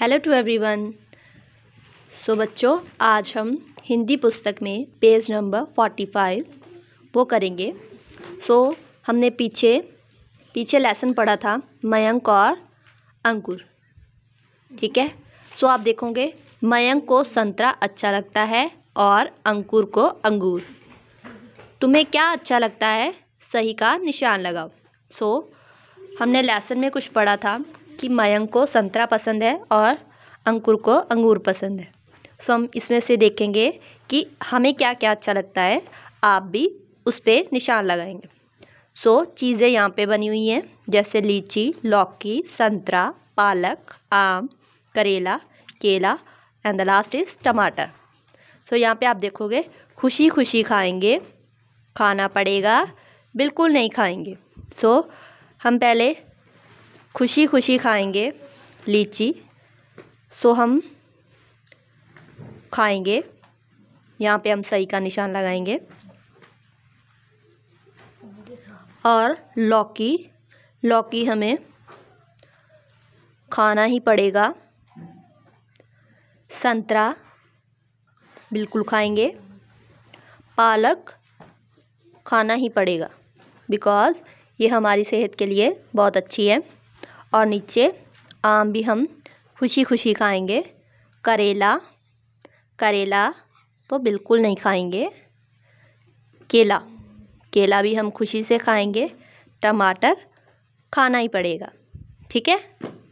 hello to everyone so बच्चों आज हम हिंदी पुस्तक में पेज नंबर फोर्टी फाइव वो करेंगे सो so, हमने पीछे पीछे लेसन पढ़ा था मयंक और अंकुर ठीक है सो so, आप देखोगे मयंक को संतरा अच्छा लगता है और अंकुर को अंगूर तुम्हें क्या अच्छा लगता है सही का निशान लगाओ सो so, हमने लेसन में कुछ पढ़ा था कि मयंक को संतरा पसंद है और अंकुर को अंगूर पसंद है सो हम इसमें से देखेंगे कि हमें क्या क्या अच्छा लगता है आप भी उस पर निशान लगाएंगे सो चीज़ें यहाँ पे बनी हुई हैं जैसे लीची लौकी संतरा पालक आम करेला केला एंड द लास्ट इज़ टमाटर सो यहाँ पे आप देखोगे खुशी खुशी खाएंगे खाना पड़ेगा बिल्कुल नहीं खाएंगे सो so, हम पहले खुशी खुशी खाएंगे लीची सो हम खाएंगे यहाँ पे हम सही का निशान लगाएंगे और लौकी लौकी हमें खाना ही पड़ेगा संतरा बिल्कुल खाएंगे पालक खाना ही पड़ेगा बिकॉज़ ये हमारी सेहत के लिए बहुत अच्छी है और नीचे आम भी हम खुशी खुशी खाएंगे करेला करेला तो बिल्कुल नहीं खाएंगे केला केला भी हम खुशी से खाएंगे टमाटर खाना ही पड़ेगा ठीक है